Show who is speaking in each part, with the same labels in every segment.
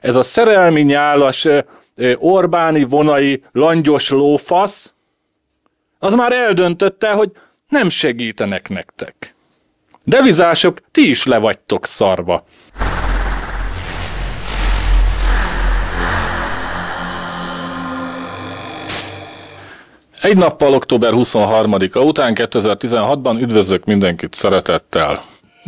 Speaker 1: ez a szerelmi nyálas Orbáni vonai langyos lófasz, az már eldöntötte, hogy nem segítenek nektek. Devizások, ti is levagytok szarva. Egy nappal október 23-a után 2016-ban üdvözlök mindenkit szeretettel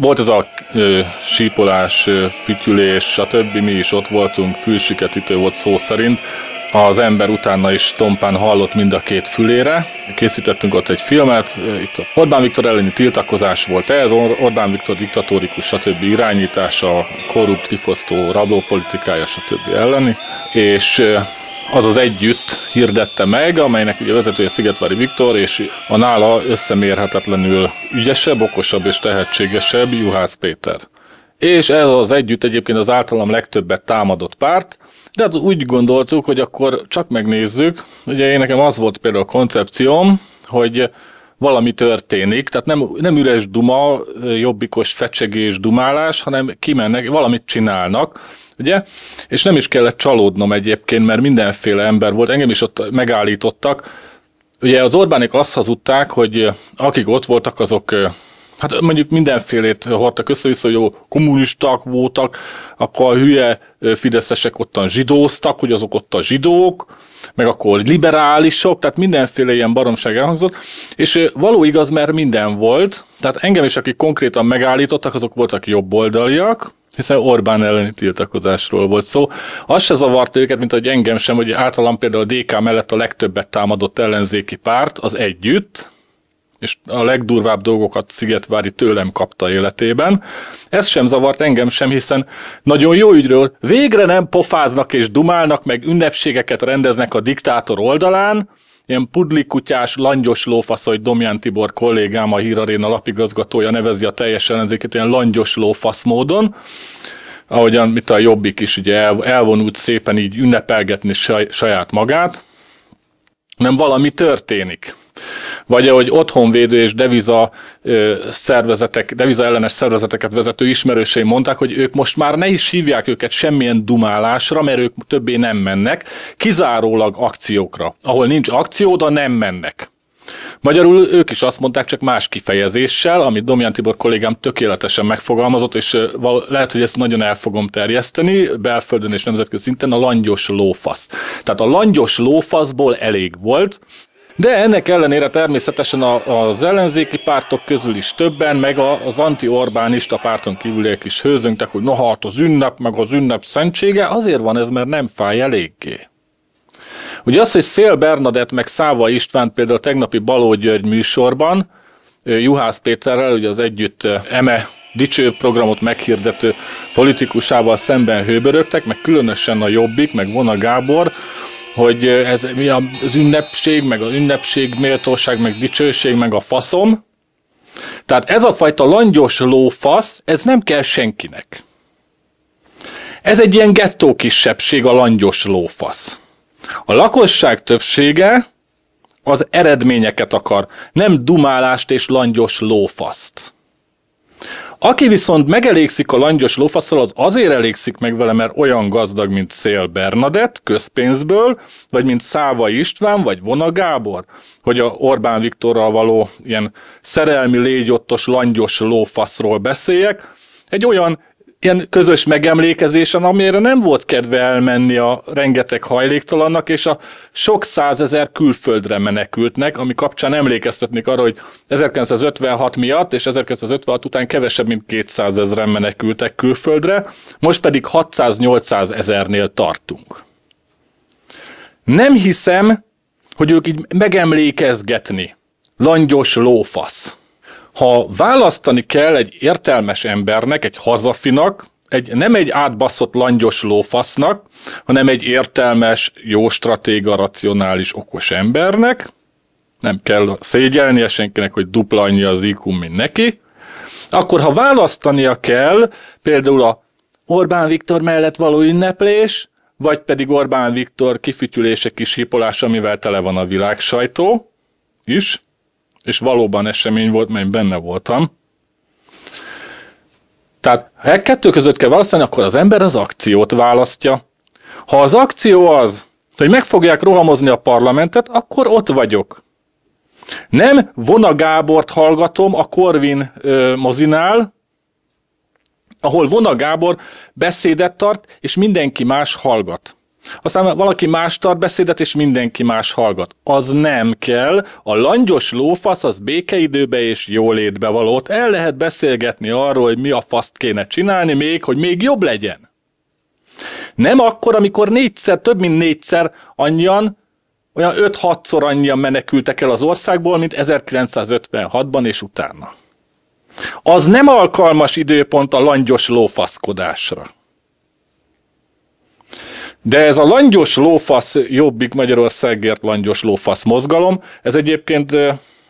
Speaker 1: volt ez a ö, sípolás, ö, fütyülés, stb. Mi is ott voltunk, fülsiketítő ütő volt szó szerint. Az ember utána is tompán hallott mind a két fülére. Készítettünk ott egy filmet, itt a Orbán Viktor elleni tiltakozás volt ez, Orbán Viktor diktatórikus, stb. irányítása, korrupt, kifosztó rablópolitikája, stb. elleni. És az az együtt hirdette meg, amelynek ugye vezetője Szigetvári Viktor, és a nála összemérhetetlenül ügyesebb, okosabb és tehetségesebb Juhász Péter. És ez az együtt egyébként az általam legtöbbet támadott párt, de hát úgy gondoltuk, hogy akkor csak megnézzük. Ugye én nekem az volt például a koncepcióm, hogy valami történik, tehát nem, nem üres duma, jobbikos fecsegés, dumálás, hanem kimennek, valamit csinálnak, ugye? És nem is kellett csalódnom egyébként, mert mindenféle ember volt, engem is ott megállítottak. Ugye az Orbánik azt hazudták, hogy akik ott voltak, azok Hát mondjuk mindenfélét hordtak össze-vissza, hogy jó, kommunisták voltak, akkor a hülye fideszesek ottan zsidóztak, hogy azok ott a zsidók, meg akkor liberálisok, tehát mindenféle ilyen baromság elhangzott, és való igaz, mert minden volt, tehát engem is, akik konkrétan megállítottak, azok voltak jobboldaliak, hiszen Orbán elleni tiltakozásról volt szó. Az se zavart őket, mint hogy engem sem, hogy általam például a DK mellett a legtöbbet támadott ellenzéki párt, az együtt, és a legdurvább dolgokat Szigetvári tőlem kapta életében. Ez sem zavart engem sem, hiszen nagyon jó ügyről végre nem pofáznak és dumálnak, meg ünnepségeket rendeznek a diktátor oldalán, ilyen pudlikutyás, langyos lófasz, hogy Domján Tibor kollégám, a Híraréna lapigazgatója nevezi a teljes ellenzéket ilyen langyos lófasz módon, ahogyan mit a Jobbik is ugye elvonult szépen így ünnepelgetni saját magát, nem valami történik vagy ahogy otthonvédő és deviza szervezetek, deviza ellenes szervezeteket vezető ismerőseim mondták, hogy ők most már ne is hívják őket semmilyen dumálásra, mert ők többé nem mennek, kizárólag akciókra. Ahol nincs akció, oda nem mennek. Magyarul ők is azt mondták, csak más kifejezéssel, amit Domján Tibor kollégám tökéletesen megfogalmazott, és lehet, hogy ezt nagyon el fogom terjeszteni, belföldön és nemzetközi szinten, a langyos lófasz. Tehát a langyos lófaszból elég volt, de ennek ellenére természetesen az ellenzéki pártok közül is többen, meg az anti-Orbánista párton kívüliek is hőzöngtek, hogy noha hát az ünnep, meg az ünnep szentsége, azért van ez, mert nem fáj eléggé. Ugye az, hogy Szél Bernadett meg Száva István például tegnapi Baló György műsorban, Juhász Péterrel, ugye az együtt eme dicső programot meghirdető politikusával szemben hőbörögtek, meg különösen a Jobbik, meg Vona Gábor, hogy ez mi az ünnepség, meg az ünnepség méltóság, meg dicsőség, meg a faszom. Tehát ez a fajta langyos lófasz, ez nem kell senkinek. Ez egy ilyen gettó kisebbség a langyos lófasz. A lakosság többsége az eredményeket akar, nem dumálást és langyos lófaszt. Aki viszont megelégszik a langyos lófaszal, az azért elégszik meg vele, mert olyan gazdag, mint Szél Bernadett közpénzből, vagy mint Száva István, vagy Vona Gábor, hogy a Orbán Viktorral való ilyen szerelmi légyottos langyos lófaszról beszéljek, egy olyan ilyen közös megemlékezésen, amire nem volt kedve elmenni a rengeteg hajléktalannak, és a sok százezer külföldre menekültnek, ami kapcsán emlékeztetnék arra, hogy 1956 miatt és 1956 után kevesebb, mint 200 ezeren menekültek külföldre, most pedig 600-800 ezernél tartunk. Nem hiszem, hogy ők így megemlékezgetni. Langyos lófasz ha választani kell egy értelmes embernek, egy hazafinak, egy, nem egy átbaszott langyos lófasznak, hanem egy értelmes, jó stratéga, racionális, okos embernek, nem kell szégyelnie senkinek, hogy dupla annyi az IQ, mint neki, akkor ha választania kell például a Orbán Viktor mellett való ünneplés, vagy pedig Orbán Viktor kifütyülése, kis hipolás, amivel tele van a világ sajtó is, és valóban esemény volt, mert benne voltam. Tehát ha egy kettő között kell választani, akkor az ember az akciót választja. Ha az akció az, hogy meg fogják rohamozni a parlamentet, akkor ott vagyok. Nem Vona Gábort hallgatom a Korvin ö, mozinál, ahol Vona Gábor beszédet tart, és mindenki más hallgat. Aztán valaki más tart beszédet, és mindenki más hallgat. Az nem kell. A langyos lófasz az békeidőbe és jólétbe valót. El lehet beszélgetni arról, hogy mi a faszt kéne csinálni még, hogy még jobb legyen. Nem akkor, amikor négyszer, több mint négyszer annyian, olyan 5-6-szor annyian menekültek el az országból, mint 1956-ban és utána. Az nem alkalmas időpont a langyos lófaszkodásra. De ez a langyos lófasz jobbik Magyarországért langyos lófasz mozgalom, ez egyébként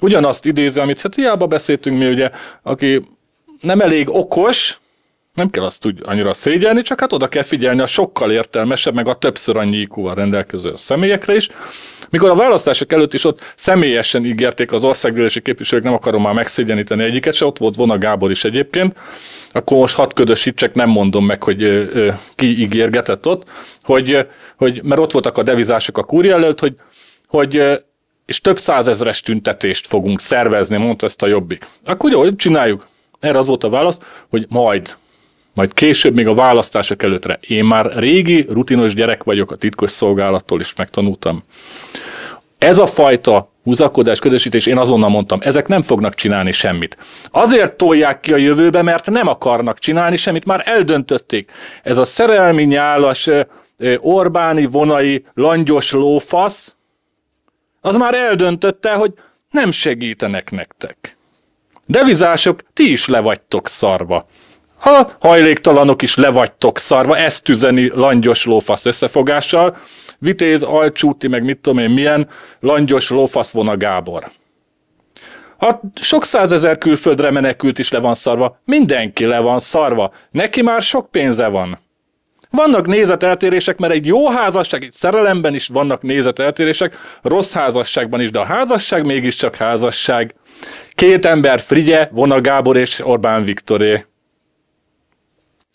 Speaker 1: ugyanazt idézi, amit hát hiába beszéltünk mi, ugye, aki nem elég okos, nem kell azt úgy annyira szégyelni, csak hát oda kell figyelni a sokkal értelmesebb, meg a többször annyi iq rendelkező személyekre is. Mikor a választások előtt is ott személyesen ígérték az országgyűlési képviselők, nem akarom már megszégyeníteni egyiket se, ott volt Vona Gábor is egyébként, akkor most hat ködösítsek, nem mondom meg, hogy ö, ö, ki ígérgetett ott, hogy, hogy, mert ott voltak a devizások a kúria előtt, hogy, hogy és több százezres tüntetést fogunk szervezni, mondta ezt a jobbik. Akkor jó, csináljuk. Erre az volt a válasz, hogy majd majd később még a választások előttre. Én már régi, rutinos gyerek vagyok a titkos szolgálattól, és megtanultam. Ez a fajta húzakodás, ködösítés, én azonnal mondtam, ezek nem fognak csinálni semmit. Azért tolják ki a jövőbe, mert nem akarnak csinálni semmit, már eldöntötték. Ez a szerelmi nyálas, Orbáni vonai langyos lófasz, az már eldöntötte, hogy nem segítenek nektek. Devizások, ti is levagytok szarva ha hajléktalanok is levagytok szarva, ezt üzeni langyos lófasz összefogással, vitéz, alcsúti, meg mit tudom én milyen, langyos lófasz von a Gábor. A sok százezer külföldre menekült is le van szarva, mindenki le van szarva, neki már sok pénze van. Vannak nézeteltérések, mert egy jó házasság, egy szerelemben is vannak nézeteltérések, rossz házasságban is, de a házasság mégiscsak házasság. Két ember frigye, Vona Gábor és Orbán Viktoré.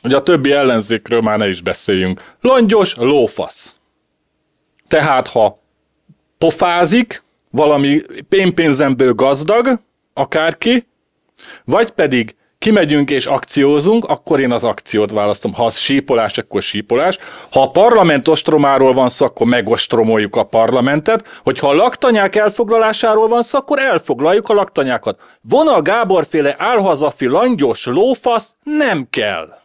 Speaker 1: Hogy a többi ellenzékről már ne is beszéljünk. Langyos, lófasz. Tehát, ha pofázik, valami pénpénzemből gazdag, akárki, vagy pedig kimegyünk és akciózunk, akkor én az akciót választom. Ha az sípolás, akkor sípolás. Ha a parlament ostromáról van szó, akkor megostromoljuk a parlamentet. Hogyha a laktanyák elfoglalásáról van szó, akkor elfoglaljuk a laktanyákat. Vona Gáborféle álhazafi langyos lófasz nem kell.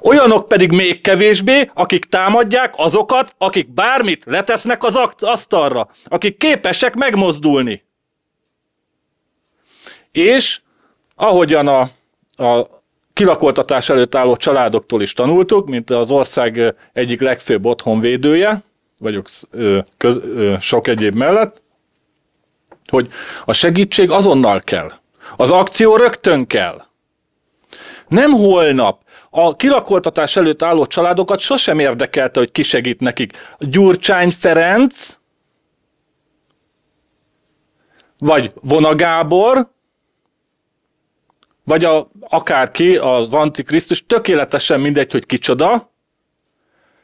Speaker 1: Olyanok pedig még kevésbé, akik támadják azokat, akik bármit letesznek az asztalra, akik képesek megmozdulni. És ahogyan a, a kilakoltatás előtt álló családoktól is tanultuk, mint az ország egyik legfőbb otthonvédője, vagyok köz, ö, sok egyéb mellett, hogy a segítség azonnal kell. Az akció rögtön kell. Nem holnap, a kirakoltatás előtt álló családokat sosem érdekelte, hogy ki segít nekik. Gyurcsány Ferenc, vagy Vona Gábor, vagy a, akárki, az Antikrisztus, tökéletesen mindegy, hogy kicsoda,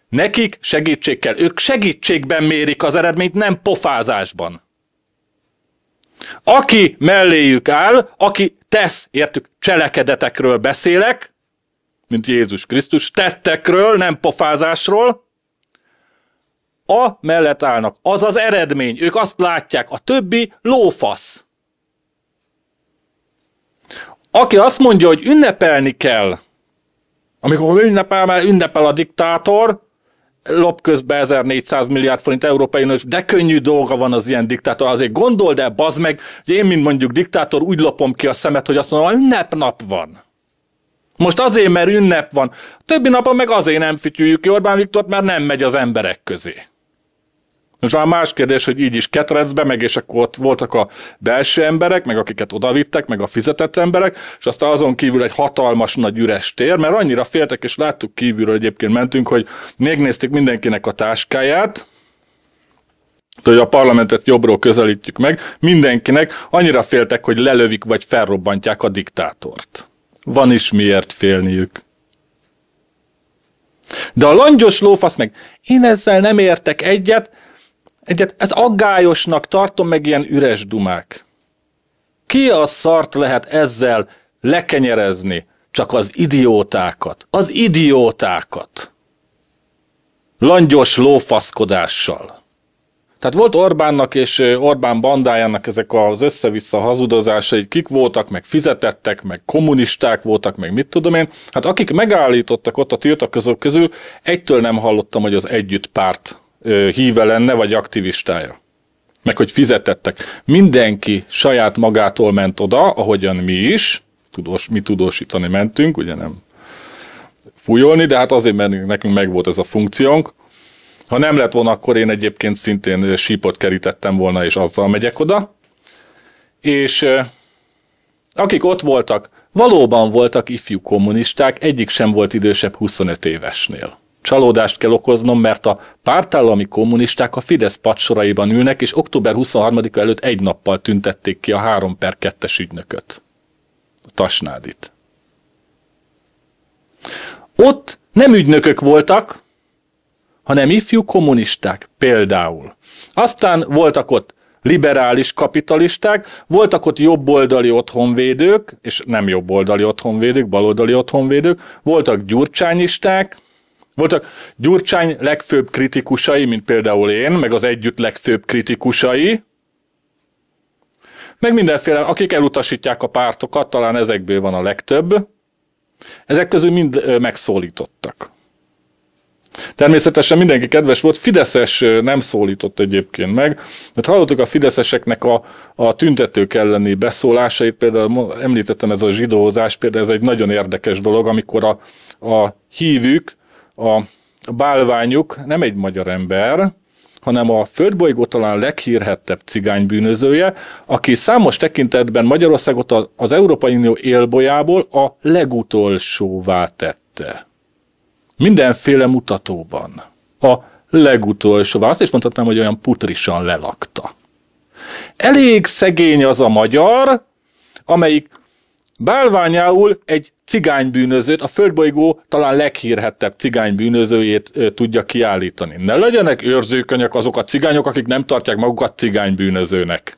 Speaker 1: nekik segítség kell. Ők segítségben mérik az eredményt, nem pofázásban. Aki melléjük áll, aki tesz, értük, cselekedetekről beszélek, mint Jézus Krisztus, tettekről, nem pofázásról, a mellett állnak. Az az eredmény. Ők azt látják, a többi lófasz. Aki azt mondja, hogy ünnepelni kell, amikor ünnepel, már ünnepel a diktátor, lop közben 1400 milliárd forint Európai nős, de könnyű dolga van az ilyen diktátor, azért gondold el, bazd meg, hogy én, mint mondjuk diktátor, úgy lopom ki a szemet, hogy azt mondom, hogy ünnepnap van. Most azért, mert ünnep van. többi napon meg azért nem fityüljük ki Orbán Viktort, mert nem megy az emberek közé. Most már más kérdés, hogy így is ketrecbe, meg és akkor ott voltak a belső emberek, meg akiket odavittek, meg a fizetett emberek, és aztán azon kívül egy hatalmas nagy üres tér, mert annyira féltek, és láttuk kívülről egyébként mentünk, hogy nézték mindenkinek a táskáját, hogy a parlamentet jobbról közelítjük meg, mindenkinek annyira féltek, hogy lelövik vagy felrobbantják a diktátort. Van is miért félniük. De a langyos lófasz meg, én ezzel nem értek egyet, egyet, ez aggályosnak tartom meg ilyen üres dumák. Ki a szart lehet ezzel lekenyerezni? Csak az idiótákat. Az idiótákat. Langyos lófaszkodással. Tehát volt Orbánnak és Orbán bandájának ezek az össze-vissza hazudozásai, kik voltak, meg fizetettek, meg kommunisták voltak, meg mit tudom én. Hát akik megállítottak ott a tiltakozók közül, egytől nem hallottam, hogy az együtt párt híve lenne, vagy aktivistája. Meg hogy fizetettek. Mindenki saját magától ment oda, ahogyan mi is, tudós, mi tudósítani mentünk, ugye nem fújolni, de hát azért, mert nekünk megvolt ez a funkciónk, ha nem lett volna, akkor én egyébként szintén sípot kerítettem volna, és azzal megyek oda. És akik ott voltak, valóban voltak ifjú kommunisták, egyik sem volt idősebb 25 évesnél. Csalódást kell okoznom, mert a pártállami kommunisták a Fidesz patsoraiban ülnek, és október 23-a előtt egy nappal tüntették ki a 3 per 2-es ügynököt. A Tasnádit. Ott nem ügynökök voltak, hanem ifjú kommunisták például. Aztán voltak ott liberális kapitalisták, voltak ott jobboldali otthonvédők, és nem jobboldali otthonvédők, baloldali otthonvédők, voltak gyurcsányisták, voltak Gyurcsány legfőbb kritikusai, mint például én, meg az együtt legfőbb kritikusai, meg mindenféle, akik elutasítják a pártokat, talán ezekből van a legtöbb. Ezek közül mind megszólítottak. Természetesen mindenki kedves volt, Fideszes nem szólított egyébként meg. mert hát hallottuk a fideszeseknek a, a tüntetők elleni beszólásait, például említettem ez a zsidózás, például ez egy nagyon érdekes dolog, amikor a, a hívük, a bálványuk nem egy magyar ember, hanem a földbolygó talán leghírhettebb bűnözője, aki számos tekintetben Magyarországot az Európai Unió élbolyából a legutolsóvá tette mindenféle mutatóban. A legutolsó választ, is mondhatnám, hogy olyan putrisan lelakta. Elég szegény az a magyar, amelyik bálványául egy cigánybűnözőt, a földbolygó talán leghírhettebb cigánybűnözőjét tudja kiállítani. Ne legyenek őrzőkönyök azok a cigányok, akik nem tartják magukat cigánybűnözőnek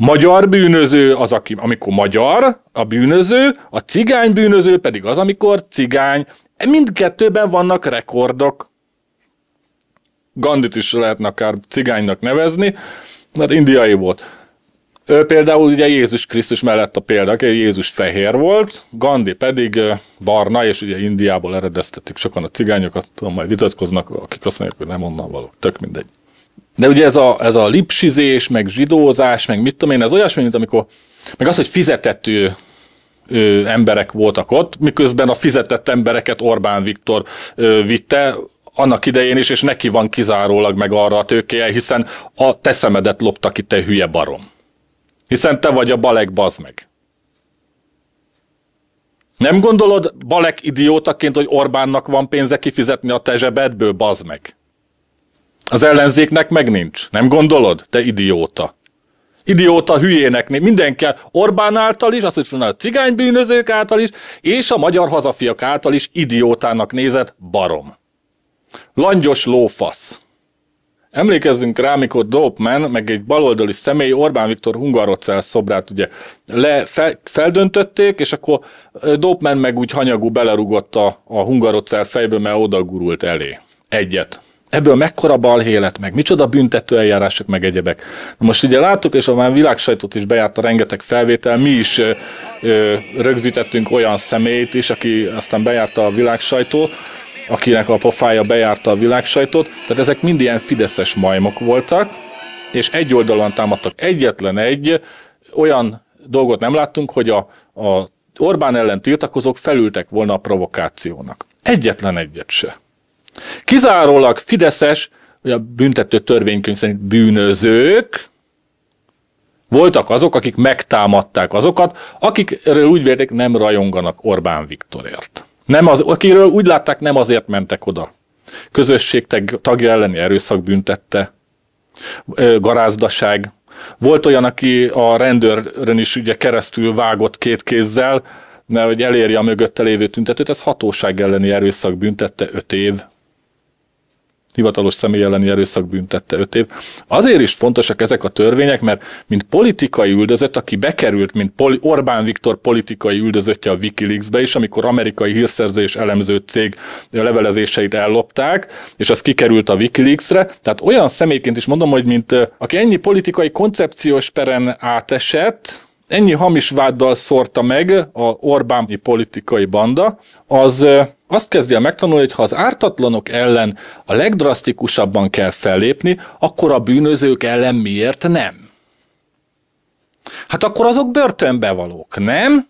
Speaker 1: magyar bűnöző az, aki, amikor magyar a bűnöző, a cigány bűnöző pedig az, amikor cigány. Mindkettőben vannak rekordok. Gandit is lehetne akár cigánynak nevezni, mert indiai volt. Ő például ugye Jézus Krisztus mellett a példa, Jézus fehér volt, Gandhi pedig barna, és ugye Indiából eredeztetik sokan a cigányokat, tudom, majd vitatkoznak, akik azt mondják, hogy nem onnan való, tök mindegy. De ugye ez a, ez a lipsizés, meg zsidózás, meg mit tudom én, ez olyasmi, mint amikor, meg az, hogy ő, ő, emberek voltak ott, miközben a fizetett embereket Orbán Viktor ő, vitte, annak idején is, és neki van kizárólag meg arra a tőkéje, hiszen a te szemedet loptak itt, te hülye barom. Hiszen te vagy a balek, bazd meg. Nem gondolod balek idiótaként, hogy Orbánnak van pénze kifizetni a te zsebedből, bazd meg? Az ellenzéknek meg nincs. Nem gondolod, te idióta? Idióta hülyének mindenki. Orbán által is, azt is mondaná, a cigánybűnözők által is, és a magyar hazafiak által is idiótának nézett barom. Langyos lófasz. Emlékezzünk rá, mikor Dopman, meg egy baloldali személy, Orbán Viktor Hungarocel szobrát ugye le, fe, feldöntötték, és akkor Dopman meg úgy hanyagú belerugott a, a Hungarocel fejbe, mert oda gurult elé. Egyet. Ebből mekkora balhélet, meg micsoda büntető eljárások, meg egyebek. Na most ugye láttuk, és a már világsajtót is bejárta rengeteg felvétel, mi is ö, ö, rögzítettünk olyan személyt is, aki aztán bejárta a világsajtót, akinek a pofája bejárta a világsajtót, tehát ezek mind ilyen fideszes majmok voltak, és egy oldalon támadtak. Egyetlen egy olyan dolgot nem láttunk, hogy a, a Orbán ellen tiltakozók felültek volna a provokációnak. Egyetlen egyet se. Kizárólag fideszes, vagy a büntető törvénykönyv szerint bűnözők, voltak azok, akik megtámadták azokat, akikről úgy vélték, nem rajonganak Orbán Viktorért. Nem az, akiről úgy látták, nem azért mentek oda. Közösség tagja elleni erőszak büntette, garázdaság. Volt olyan, aki a rendőrön is ugye keresztül vágott két kézzel, mert hogy elérje a mögötte lévő tüntetőt, ez hatóság elleni erőszak büntette öt év hivatalos személy elleni erőszak büntette 5 év. Azért is fontosak ezek a törvények, mert mint politikai üldözött, aki bekerült, mint Poli- Orbán Viktor politikai üldözöttje a WikiLeaks, Wikileaks-be is, amikor amerikai hírszerző és elemző cég levelezéseit ellopták, és az kikerült a Wikileaksre. Tehát olyan személyként is mondom, hogy mint aki ennyi politikai koncepciós peren átesett, ennyi hamis váddal szórta meg a Orbáni politikai banda, az azt kezdi el megtanulni, hogy ha az ártatlanok ellen a legdrasztikusabban kell fellépni, akkor a bűnözők ellen miért nem? Hát akkor azok börtönbe valók, nem?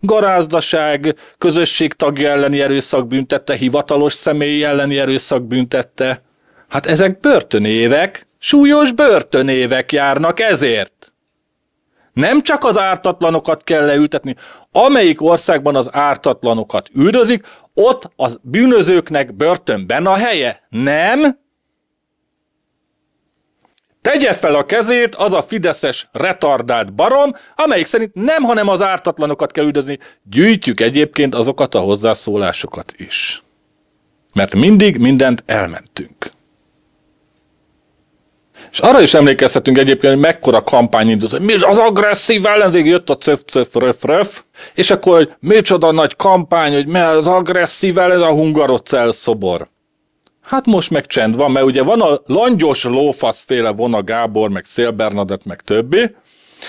Speaker 1: Garázdaság, közösség tagja elleni erőszak büntette, hivatalos személy elleni erőszak büntette. Hát ezek börtönévek, súlyos börtönévek járnak ezért. Nem csak az ártatlanokat kell leültetni, amelyik országban az ártatlanokat üldözik, ott az bűnözőknek börtönben a helye. Nem? Tegye fel a kezét az a fideszes retardált barom, amelyik szerint nem, hanem az ártatlanokat kell üldözni. Gyűjtjük egyébként azokat a hozzászólásokat is. Mert mindig mindent elmentünk. És arra is emlékezhetünk egyébként, hogy mekkora kampány indult, hogy mi az agresszív ellenzék, jött a cöf cöf röf röf, és akkor, hogy micsoda nagy kampány, hogy mi az agresszív ellen a hungarocel szobor. Hát most meg csend van, mert ugye van a langyos lófaszféle Vona Gábor, meg Szél Bernadett, meg többi,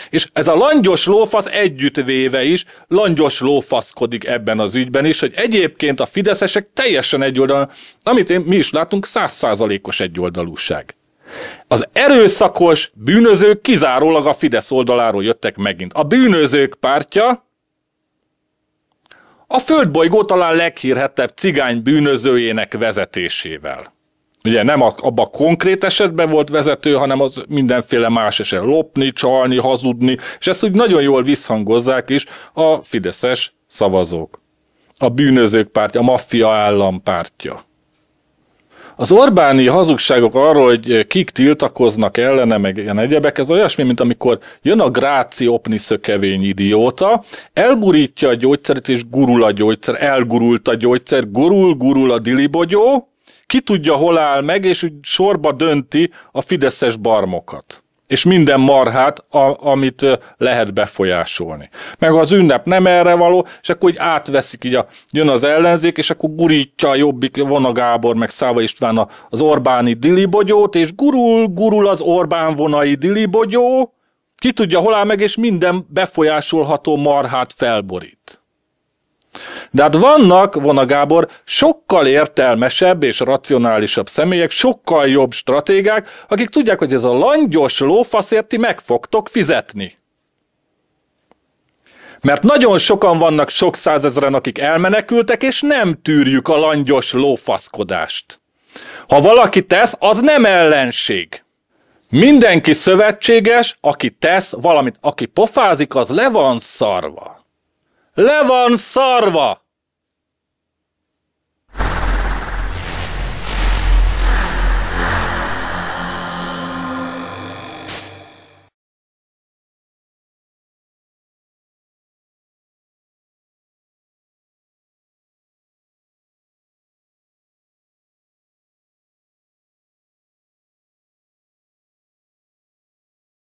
Speaker 1: és ez a langyos lófasz együttvéve is langyos lófaszkodik ebben az ügyben is, hogy egyébként a fideszesek teljesen egyoldalú, amit én, mi is látunk, százszázalékos egyoldalúság. Az erőszakos bűnözők kizárólag a Fidesz oldaláról jöttek megint. A bűnözők pártja a földbolygó talán leghírhettebb cigány bűnözőjének vezetésével. Ugye nem abban konkrét esetben volt vezető, hanem az mindenféle más eset. Lopni, csalni, hazudni, és ezt úgy nagyon jól visszhangozzák is a fideszes szavazók. A bűnözők pártja, a maffia állam pártja. Az Orbáni hazugságok arról, hogy kik tiltakoznak ellene, meg ilyen egyebek, ez olyasmi, mint amikor jön a gráci opni szökevény idióta, elgurítja a gyógyszert, és gurul a gyógyszer, elgurult a gyógyszer, gurul, gurul a dilibogyó, ki tudja, hol áll meg, és úgy sorba dönti a fideszes barmokat és minden marhát, a, amit lehet befolyásolni. Meg az ünnep nem erre való, és akkor így átveszik, így a, jön az ellenzék, és akkor gurítja a jobbik, a Gábor, meg Száva István az Orbáni dilibogyót, és gurul, gurul az Orbán vonai dilibogyó, ki tudja hol áll meg, és minden befolyásolható marhát felborít. De hát vannak, vona Gábor, sokkal értelmesebb és racionálisabb személyek, sokkal jobb stratégák, akik tudják, hogy ez a langyos lófaszért meg fogtok fizetni. Mert nagyon sokan vannak sok százezren, akik elmenekültek, és nem tűrjük a langyos lófaszkodást. Ha valaki tesz, az nem ellenség. Mindenki szövetséges, aki tesz valamit, aki pofázik, az le van szarva. Le van szarva!